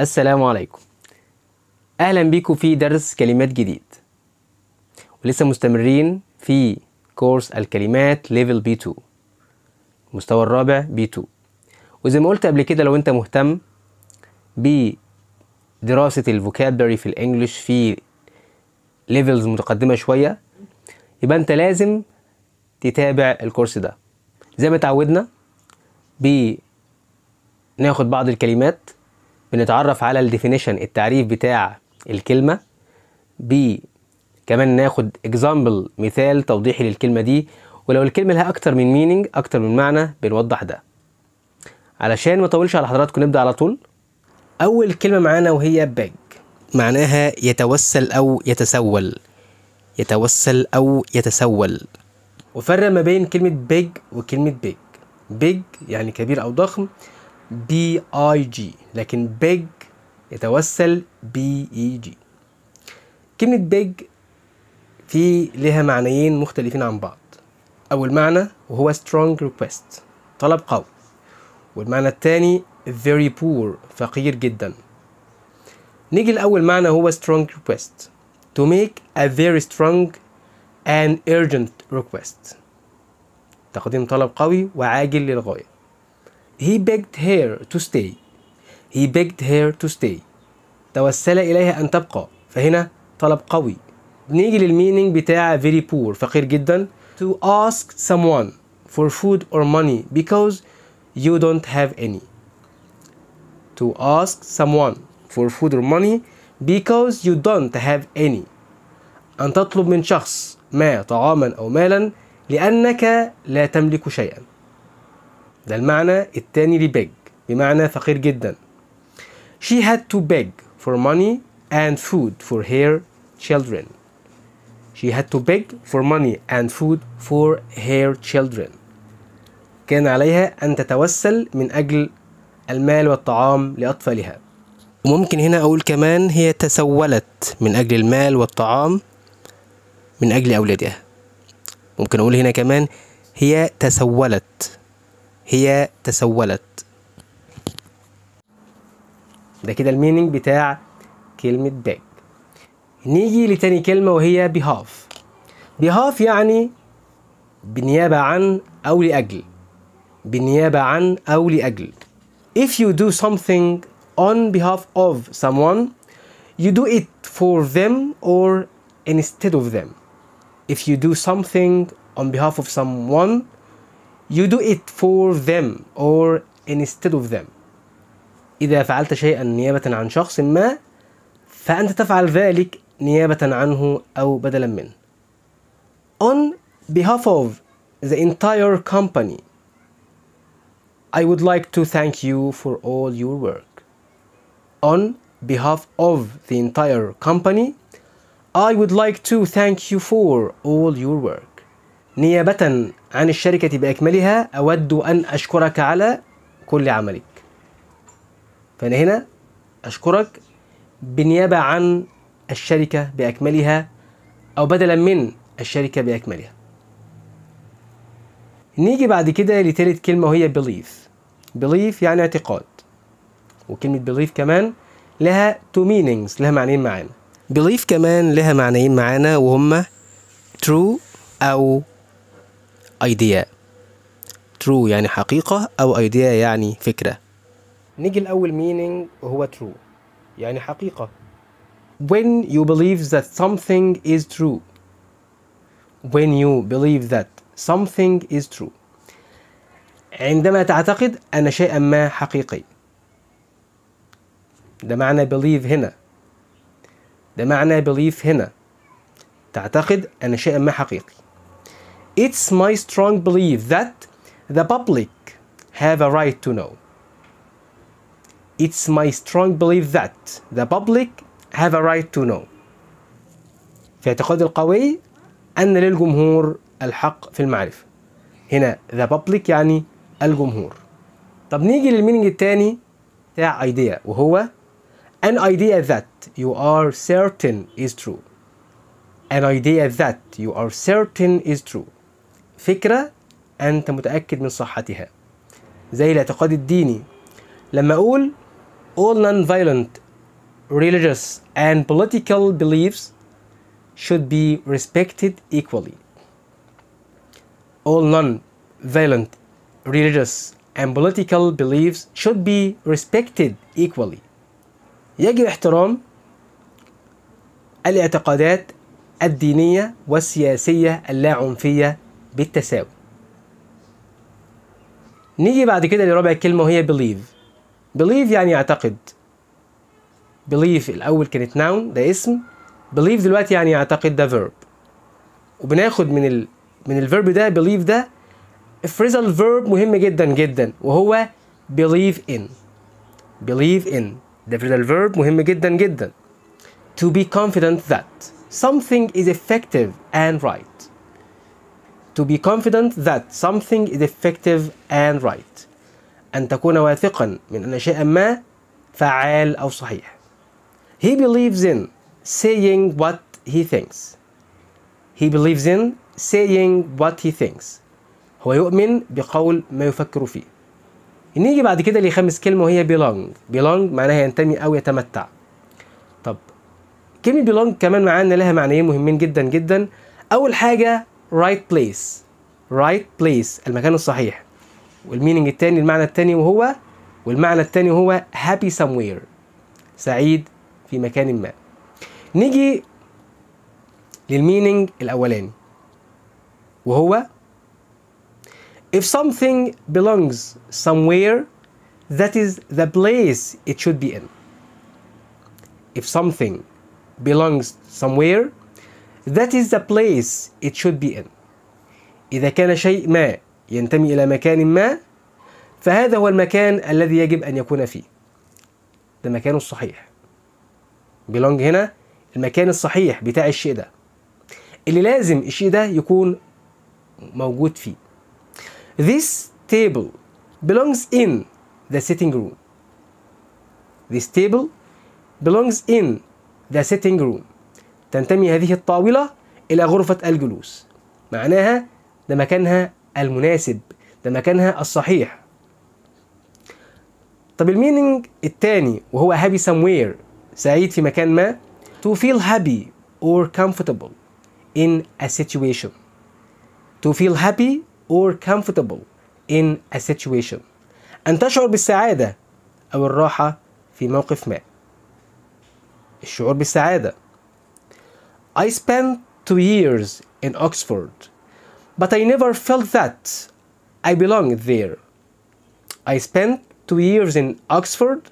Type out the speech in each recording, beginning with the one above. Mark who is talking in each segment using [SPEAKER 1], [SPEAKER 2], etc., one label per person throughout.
[SPEAKER 1] السلام عليكم اهلا بيكم في درس كلمات جديد ولسه مستمرين في كورس الكلمات ليفل بي 2 المستوى الرابع بي 2 وزي ما قلت قبل كده لو انت مهتم بدراسة الفوكابلري في الانجليش في ليفلز متقدمة شوية يبقى انت لازم تتابع الكورس ده زي ما اتعودنا بناخد بعض الكلمات بنتعرف على الديفينيشن التعريف بتاع الكلمه ب كمان ناخد اكزامبل مثال توضيحي للكلمه دي ولو الكلمه لها اكتر من مينينج اكتر من معنى بنوضح ده علشان ما طولش على حضراتكم نبدا على طول اول كلمه معانا وهي بيج معناها يتوسل او يتسول يتوسل او يتسول وفرق ما بين كلمه بيج وكلمه بيج بيج يعني كبير او ضخم بي اي جي لكن بيج يتوسل بي اي جي كلمة بيج في لها معنيين مختلفين عن بعض أول معنى وهو strong request طلب قوي والمعنى الثاني very poor فقير جدا نيجي لأول معنى هو strong request to make a very strong and urgent request تقديم طلب قوي وعاجل للغاية He begged her to stay He begged her to stay توسل إليها أن تبقى فهنا طلب قوي نيجي للمينينج بتاع very poor فقير جدا to ask someone for food or money because you don't have any to ask someone for food or money because you don't have any أن تطلب من شخص ما طعاما أو مالا لأنك لا تملك شيئا ده المعنى التاني لبيج بمعنى فقير جدا She had to beg for money and food for her children. She had to beg for money and food for her children. كان عليها أن تتوسل من أجل المال والطعام لأطفالها. وممكن هنا أقول كمان هي تسولت من أجل المال والطعام من أجل أولادها. ممكن أقول هنا كمان هي تسولت هي تسولت ده كده الميننج بتاع كلمة باك نيجي لتاني كلمة وهي بيهاف بيهاف يعني بنيابة عن أو لأجل بنيابة عن أو لأجل If you do something on behalf of someone you do it for them or instead of them If you do something on behalf of someone you do it for them or instead of them إذا فعلت شيئا نيابة عن شخص ما فأنت تفعل ذلك نيابة عنه أو بدلا منه. On behalf of the entire company, I would like to thank you for all your work. On behalf of the entire company, I would like to thank you for all your work. نيابة عن الشركة بأكملها أود أن أشكرك على كل عملك. فأنا هنا أشكرك بالنيابة عن الشركة بأكملها أو بدلا من الشركة بأكملها نيجي بعد كده لتالت كلمة وهي بليف بليف يعني اعتقاد وكلمة بليف كمان لها تو meanings لها معنيين معانا بليف كمان لها معنيين معانا وهما true أو idea true يعني حقيقة أو idea يعني فكرة نيجي الأول meaning هو true يعني حقيقة when you believe that something is true when you believe that something is true عندما تعتقد أن شيئا ما حقيقي ده معنى believe هنا ده معنى belief هنا تعتقد أن شيئا ما حقيقي It's my strong belief that the public have a right to know It's my strong belief that the public have a right to know. في اعتقادي القوي أن للجمهور الحق في المعرفة. هنا the public يعني الجمهور. طب نيجي للميننج التاني بتاع idea وهو an idea that you are certain is true. An idea that you are certain is true. فكرة أنت متأكد من صحتها. زي الاعتقاد الديني لما أقول all non-violent religious and political beliefs should be respected equally. All non-violent religious and political beliefs should be respected equally. يجب احترام الاعتقادات الدينية والسياسية اللاعنفية بالتساوي. نيجي بعد كده لرابع كلمة وهي believe. believe يعني يعتقد believe الأول كانت noun ده اسم believe دلوقتي يعني يعتقد ده verb وبناخد من ال من الفيرب ده believe ده افريزال verb مهم جدا جدا وهو believe in believe in ده افريزال verb مهم جدا جدا to be confident that something is effective and right to be confident that something is effective and right أن تكون واثقا من أن شيئا ما فعال أو صحيح. He believes in saying what he thinks. He believes in saying what he thinks. هو يؤمن بقول ما يفكر فيه. نيجي بعد كده لخامس كلمة وهي belong. belong معناها ينتمي أو يتمتع. طب كلمة belong كمان معانا لها معنيين مهمين جدا جدا. أول حاجة right place. right place المكان الصحيح. والميننج التاني المعنى التاني وهو والمعنى التاني هو happy somewhere سعيد في مكان ما نيجي للميننج الأولاني وهو if something belongs somewhere that is the place it should be in if something belongs somewhere that is the place it should be in إذا كان شيء ما ينتمي إلى مكان ما فهذا هو المكان الذي يجب أن يكون فيه ده مكانه الصحيح بيلونج هنا المكان الصحيح بتاع الشيء ده اللي لازم الشيء ده يكون موجود فيه This table belongs in the sitting room This table belongs in the sitting room تنتمي هذه الطاولة إلى غرفة الجلوس معناها ده مكانها المناسب ده مكانها الصحيح طب الميننج الثاني وهو happy somewhere سعيد في مكان ما to feel happy or comfortable in a situation to feel happy or comfortable in a situation أن تشعر بالسعادة أو الراحة في موقف ما الشعور بالسعادة I spent two years in Oxford But I never felt that I belonged there. I spent two years in Oxford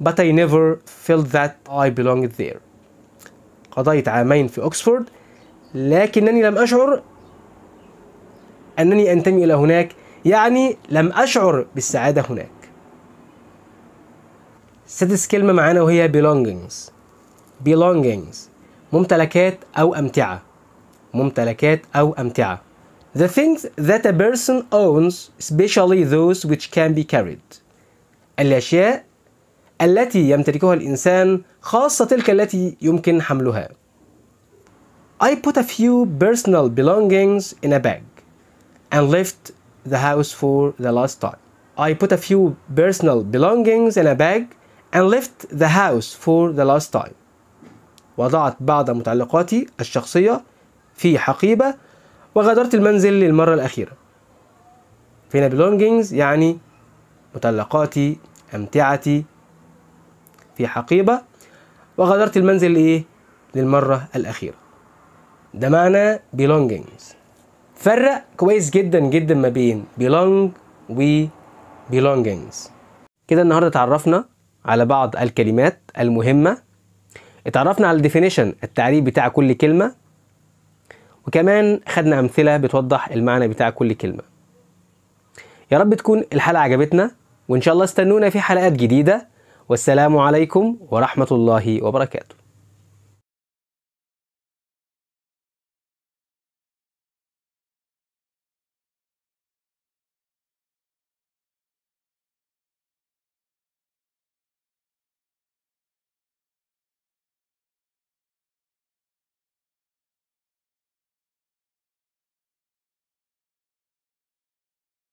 [SPEAKER 1] but I never felt that I belonged there. قضيت عامين في أوكسفورد لكنني لم أشعر أنني أنتمي إلى هناك يعني لم أشعر بالسعادة هناك سادس كلمة معانا وهي belongings belongings ممتلكات أو أمتعة ممتلكات أو أمتعة The things that a person owns, especially those which can be carried. الأشياء التي يمتلكها الإنسان خاصة تلك التي يمكن حملها. I put a few personal belongings in a bag and left the house for the last time. I put a few personal belongings in a bag and left the house for the last time. وضعت بعض متعلقاتي الشخصية في حقيبة وغادرت المنزل للمرة الأخيرة فينا belongings يعني مطلقاتي أمتعتي في حقيبة وغادرت المنزل إيه للمرة الأخيرة ده معنى belongings فرق كويس جدا جدا ما بين belong و belongings كده النهاردة تعرفنا على بعض الكلمات المهمة اتعرفنا على الديفينيشن التعريف بتاع كل كلمة وكمان خدنا أمثلة بتوضح المعنى بتاع كل كلمة يا رب تكون الحلقة عجبتنا وإن شاء الله استنونا في حلقات جديدة والسلام عليكم ورحمة الله وبركاته